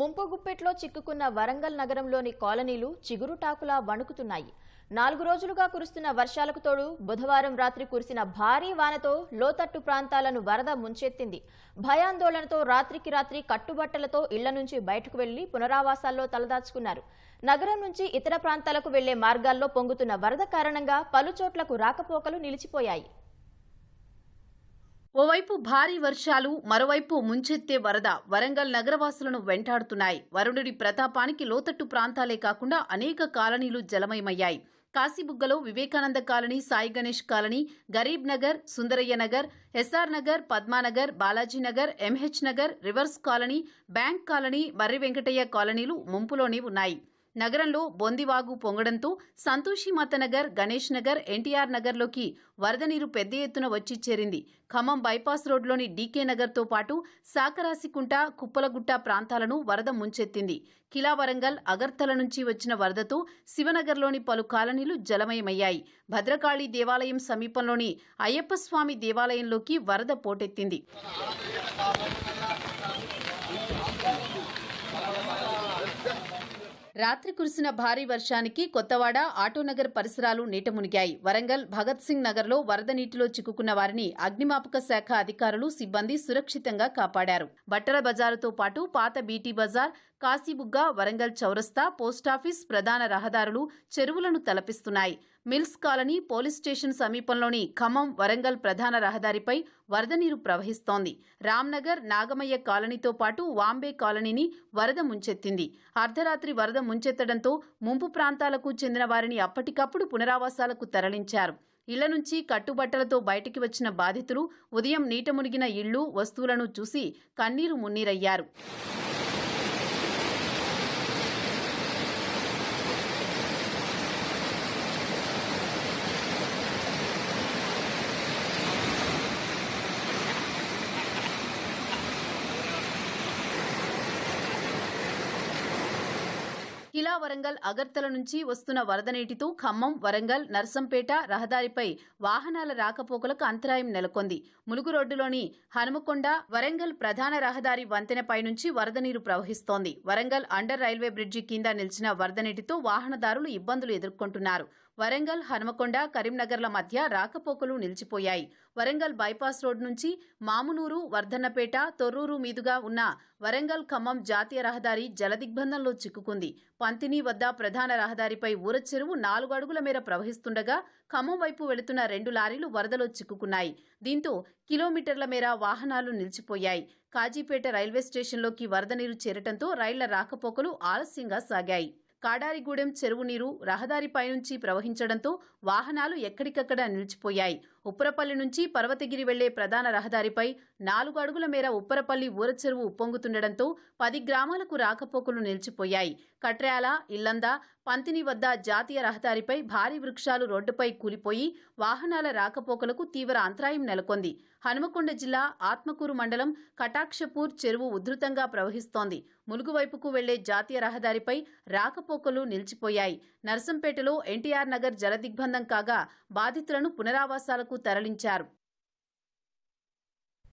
ముంపుగుప్పెట్లో చిక్కుకున్న వరంగల్ నగరంలోని కాలనీలు చిగురుటాకులా వణుకుతున్నాయి నాలుగు రోజులుగా కురుస్తున్న వర్షాలకు తోడు బుధవారం రాత్రి కురిసిన భారీ వానతో లోతట్టు ప్రాంతాలను వరద ముంచెత్తింది భయాందోళనతో రాత్రికి రాత్రి కట్టుబట్టలతో ఇళ్ల నుంచి బయటకు వెళ్లి పునరావాసాల్లో తలదాచుకున్నారు నగరం నుంచి ఇతర ప్రాంతాలకు వెళ్లే మార్గాల్లో పొంగుతున్న వరద కారణంగా పలుచోట్లకు రాకపోకలు నిలిచిపోయాయి ఓవైపు భారీ వర్షాలు మరోవైపు ముంచెత్తే వరద వరంగల్ నగరవాసులను వెంటాడుతున్నాయి వరుణుడి ప్రతాపానికి లోతట్టు ప్రాంతాలే కాకుండా అనేక కాలనీలు జలమయమయ్యాయి కాశీబుగ్గలో Vivekananda colony Sai Ganesh colony Garib Nagar Sundarayya Nagar SR Nagar Padmanagar Balaji Nagar MH Nagar rivers colony bank colony Marri Venkataiah కాలనీలు ముంపులోనే ఉన్నాయి నగరంలో బొందివాగు పొంగడంతో సంతోషి సంతోషిమతనగర్ గణేష్ నగర్ ఎన్టీఆర్ నగర్లోకి వరద నీరు పెద్ద ఎత్తున వచ్చి చేరింది ఖమ్మం బైపాస్ రోడ్లోని డీకే నగర్తో పాటు సాకరాసికుంట కుప్పలగుట్ట ప్రాంతాలను వరద ముంచెత్తింది కిలా వరంగల్ అగర్తల నుంచి వచ్చిన వరదతో శివనగర్లోని పలు కాలనీలు జలమయమయ్యాయి భద్రకాళి దేవాలయం సమీపంలోని అయ్యప్పస్వామి దేవాలయంలోకి వరద పోటెత్తింది రాత్రి కురిసిన భారీ వర్షానికి కొత్తవాడ ఆటోనగర్ పరిసరాలు నీట మునిగాయి వరంగల్ భగత్ సింగ్ నగర్లో వరద నీటిలో చిక్కుకున్న వారిని అగ్నిమాపక శాఖ అధికారులు సిబ్బంది సురక్షితంగా కాపాడారు బట్టల బజారుతో పాటు పాత బీటీ బజార్ కాశీబుగ్గ వరంగల్ చౌరస్తా పోస్టాఫీస్ ప్రధాన రహదారులు చెరువులను తలపిస్తున్నాయి మిల్స్ కాలనీ పోలీస్ స్టేషన్ సమీపంలోని ఖమ్మం వరంగల్ ప్రధాన రహదారిపై వరద నీరు ప్రవహిస్తోంది రామ్నగర్ నాగమయ్య కాలనీతో పాటు వాంబే కాలనీని వరద ముంచెత్తింది అర్ధరాత్రి వరద ముంచెత్తడంతో ముంపు ప్రాంతాలకు చెందిన వారిని అప్పటికప్పుడు పునరావాసాలకు తరలించారు ఇళ్ల నుంచి కట్టుబట్టలతో బయటికి వచ్చిన బాధితులు ఉదయం నీట మునిగిన ఇళ్లు వస్తువులను చూసి కన్నీరు మున్నీరయ్యారు ఖిలా వరంగల్ అగర్తల నుంచి వస్తున్న వరద నీటితో ఖమ్మం వరంగల్ నర్సంపేట రహదారిపై వాహనాల రాకపోకలకు అంతరాయం నెలకొంది ములుగు రోడ్డులోని హనుమకొండ వరంగల్ ప్రధాన రహదారి వంతెనపై నుంచి వరద నీరు ప్రవహిస్తోంది వరంగల్ అండర్ రైల్వే బ్రిడ్జి కింద నిలిచిన వరద నీటితో వాహనదారులు ఇబ్బందులు ఎదుర్కొంటున్నారు వరంగల్ హనుమకొండ కరీంనగర్ల మధ్య రాకపోకలు నిలిచిపోయాయి వరంగల్ బైపాస్ రోడ్ నుంచి మామునూరు వర్ధన్నపేట తొర్రూరు మీదుగా ఉన్న వరంగల్ ఖమ్మం జాతీయ రహదారి జలదిగ్బంధంలో చిక్కుకుంది పంతిని వద్ద ప్రధాన రహదారిపై ఊర చెరువు నాలుగు అడుగుల మేర ప్రవహిస్తుండగా ఖమ్మం వైపు వెళుతున్న రెండు లారీలు వరదలో చిక్కుకున్నాయి దీంతో కిలోమీటర్ల మేర వాహనాలు నిలిచిపోయాయి కాజీపేట రైల్వే స్టేషన్లోకి వరద నీరు చేరటంతో రైళ్ల రాకపోకలు ఆలస్యంగా సాగాయి కాడారిగూడెం చెరువు నీరు రహదారిపై నుంచి ప్రవహించడంతో వాహనాలు ఎక్కడికక్కడ నిలిచిపోయాయి ఉప్పరపల్లి నుంచి పర్వతగిరి వెళ్లే ప్రధాన రహదారిపై నాలుగు అడుగుల మేర ఉప్పరపల్లి ఊర చెరువు ఉప్పొంగుతుండటంతో పది గ్రామాలకు రాకపోకలు నిలిచిపోయాయి కట్ర్యాల ఇల్లంద పంతిని వద్ద జాతీయ రహదారిపై భారీ వృక్షాలు రోడ్డుపై కూలిపోయి వాహనాల రాకపోకలకు తీవ్ర అంతరాయం నెలకొంది హనుమకొండ జిల్లా ఆత్మకూరు మండలం కటాక్షపూర్ చెరువు ఉధృతంగా ప్రవహిస్తోంది ములుగువైపుకు వెళ్లే జాతీయ రహదారిపై రాకపో రాకపోకలు నిలిచిపోయాయి నర్సంపేటలో ఎన్టీఆర్ నగర్ జలదిగ్బంధం కాగా బాధితులను పునరావాసాలకు తరలించారు